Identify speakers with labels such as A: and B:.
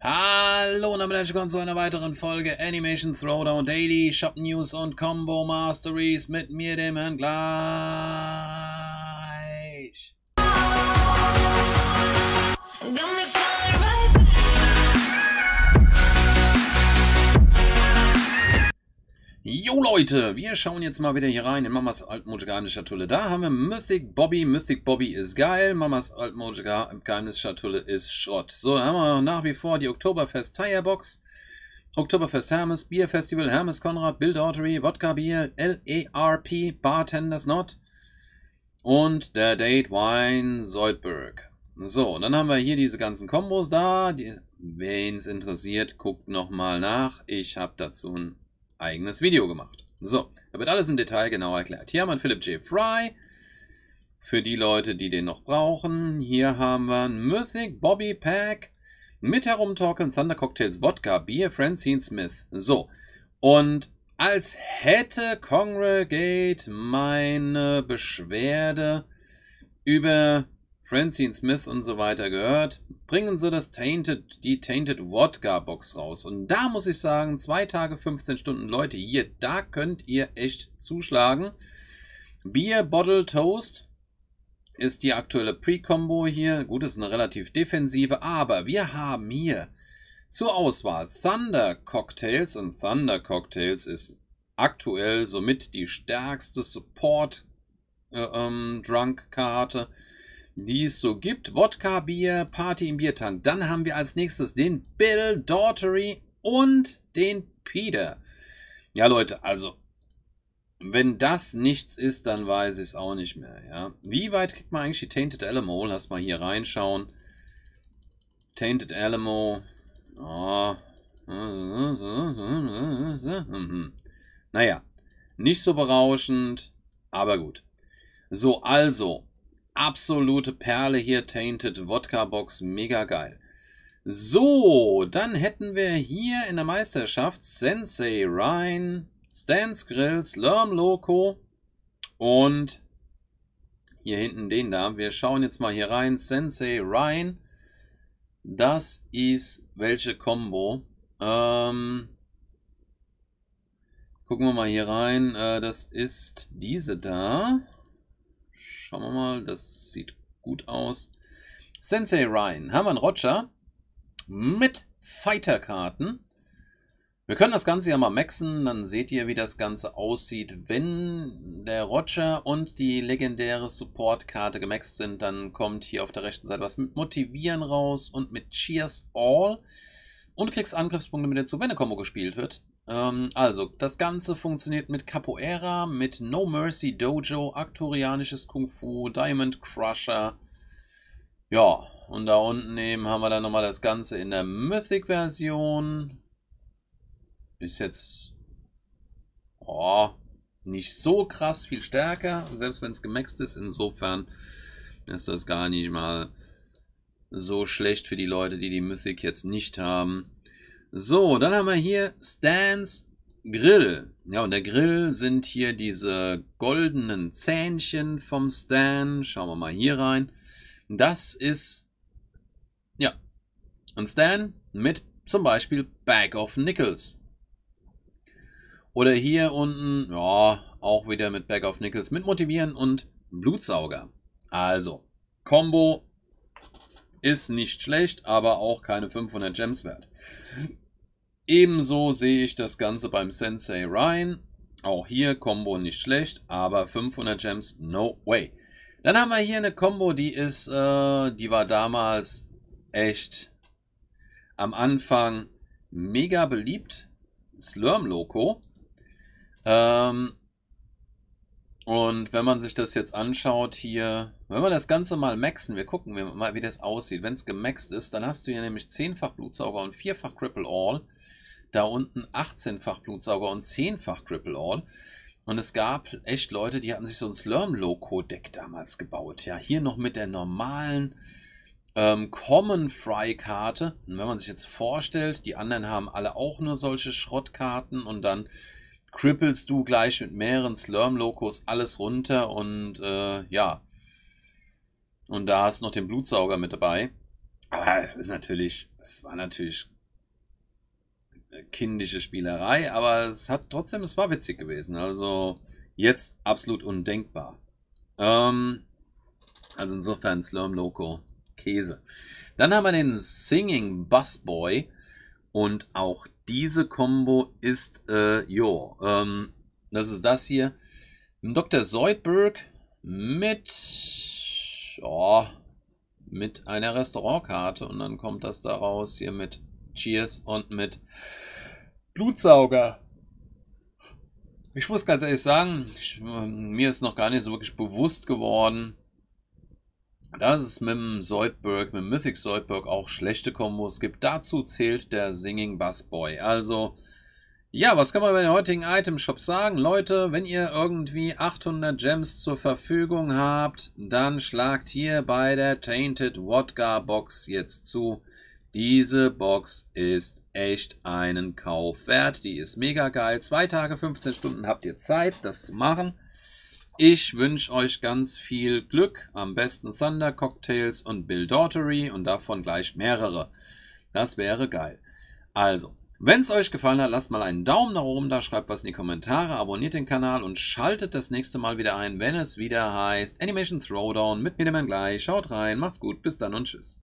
A: Hallo und damit herzlich willkommen zu einer weiteren Folge Animation Throwdown Daily, Shop News und Combo Masteries mit mir, dem Herrn Glas. Leute, wir schauen jetzt mal wieder hier rein in Mamas Altmodisch-Geheimnisschatulle. Da haben wir Mythic Bobby. Mythic Bobby ist geil. Mamas Altmodisch-Geheimnisschatulle ist Schrott. So, dann haben wir nach wie vor die Oktoberfest Tirebox. Oktoberfest Hermes, Bier Festival, Hermes Konrad, Bill Daughtry, Wodka Bier, LARP, e Bartenders Not und der Date Wine Soldberg. So, und dann haben wir hier diese ganzen Kombos da. Wen es interessiert, guckt nochmal nach. Ich habe dazu ein eigenes Video gemacht. So, da wird alles im Detail genau erklärt. Hier haben wir einen Philip J. Fry, für die Leute, die den noch brauchen. Hier haben wir einen Mythic Bobby Pack mit herumtalken Thunder Cocktails Wodka Beer Francine Smith. So, und als hätte Congregate meine Beschwerde über Francine Smith und so weiter gehört, bringen sie das Tainted, die Tainted Wodka Box raus. Und da muss ich sagen, zwei Tage, 15 Stunden, Leute, hier, da könnt ihr echt zuschlagen. Beer Bottle Toast ist die aktuelle Pre-Combo hier. Gut, ist eine relativ defensive, aber wir haben hier zur Auswahl Thunder Cocktails und Thunder Cocktails ist aktuell somit die stärkste Support äh, ähm, Drunk Karte die es so gibt. Wodka, Bier, Party im Biertank. Dann haben wir als nächstes den Bill Daughtery und den Peter. Ja, Leute, also, wenn das nichts ist, dann weiß ich es auch nicht mehr, ja. Wie weit kriegt man eigentlich die Tainted Alamo? Lass mal hier reinschauen. Tainted Alamo. Oh. Naja, nicht so berauschend, aber gut. So, also, absolute Perle hier, Tainted Wodka Box, mega geil. So, dann hätten wir hier in der Meisterschaft Sensei Ryan, Stans Grills, Lerm Loco und hier hinten den da. Wir schauen jetzt mal hier rein. Sensei Ryan, das ist welche Combo? Ähm, gucken wir mal hier rein. Äh, das ist diese da. Schauen wir mal, das sieht gut aus. Sensei Ryan, Hermann Roger mit Fighter-Karten. Wir können das Ganze ja mal maxen, dann seht ihr, wie das Ganze aussieht. Wenn der Roger und die legendäre Support-Karte gemaxt sind, dann kommt hier auf der rechten Seite was mit Motivieren raus und mit Cheers All. Und kriegst Angriffspunkte mit dazu, wenn eine Combo gespielt wird. Ähm, also, das Ganze funktioniert mit Capoeira, mit No Mercy Dojo, Aktorianisches Kung Fu, Diamond Crusher. Ja, und da unten eben haben wir dann nochmal das Ganze in der Mythic-Version. Ist jetzt oh, nicht so krass viel stärker, selbst wenn es gemaxt ist. Insofern ist das gar nicht mal so schlecht für die Leute, die die Mythic jetzt nicht haben. So, dann haben wir hier Stans Grill. Ja, und der Grill sind hier diese goldenen Zähnchen vom Stan. Schauen wir mal hier rein. Das ist, ja, ein Stan mit zum Beispiel Bag of Nickels. Oder hier unten, ja, auch wieder mit Bag of Nickels mit Motivieren und Blutsauger. Also, Combo ist nicht schlecht, aber auch keine 500 Gems wert. Ebenso sehe ich das Ganze beim Sensei Ryan. Auch hier Combo nicht schlecht, aber 500 Gems, no way. Dann haben wir hier eine Combo, die ist, äh, die war damals echt am Anfang mega beliebt. Slurm Loco. Ähm, und wenn man sich das jetzt anschaut hier, wenn wir das Ganze mal maxen, wir gucken mal, wie das aussieht. Wenn es gemaxt ist, dann hast du hier nämlich 10-fach Blutsauger und 4-fach Cripple All. Da unten 18-fach Blutsauger und 10-fach Cripple All. Und es gab echt Leute, die hatten sich so ein Slurm-Loco-Deck damals gebaut. Ja, hier noch mit der normalen ähm, Common-Fry-Karte. Und wenn man sich jetzt vorstellt, die anderen haben alle auch nur solche Schrottkarten und dann krippelst du gleich mit mehreren Slurm-Locos alles runter und äh, ja. Und da hast du noch den Blutsauger mit dabei. Aber es ist natürlich, es war natürlich kindische Spielerei, aber es hat trotzdem, es war witzig gewesen. Also jetzt absolut undenkbar. Ähm, also insofern Slurm Loco Käse. Dann haben wir den Singing Busboy und auch diese Combo ist, äh, jo, ähm, das ist das hier. Dr. Seudberg mit, oh, mit einer Restaurantkarte und dann kommt das da raus hier mit Cheers und mit Blutsauger. Ich muss ganz ehrlich sagen, ich, mir ist noch gar nicht so wirklich bewusst geworden, dass es mit dem Zoidberg, mit dem Mythic Zoidberg auch schlechte Kombos gibt, dazu zählt der Singing Bass Boy. Also, ja, was kann man bei den heutigen Item Shop sagen? Leute, wenn ihr irgendwie 800 Gems zur Verfügung habt, dann schlagt hier bei der Tainted Wodka Box jetzt zu. Diese Box ist echt einen Kauf wert. Die ist mega geil. Zwei Tage, 15 Stunden habt ihr Zeit, das zu machen. Ich wünsche euch ganz viel Glück, am besten Thunder Cocktails und Bill Daughtery und davon gleich mehrere. Das wäre geil. Also, wenn es euch gefallen hat, lasst mal einen Daumen nach oben da, schreibt was in die Kommentare, abonniert den Kanal und schaltet das nächste Mal wieder ein, wenn es wieder heißt Animation Throwdown mit Miniman gleich. Schaut rein, macht's gut, bis dann und tschüss.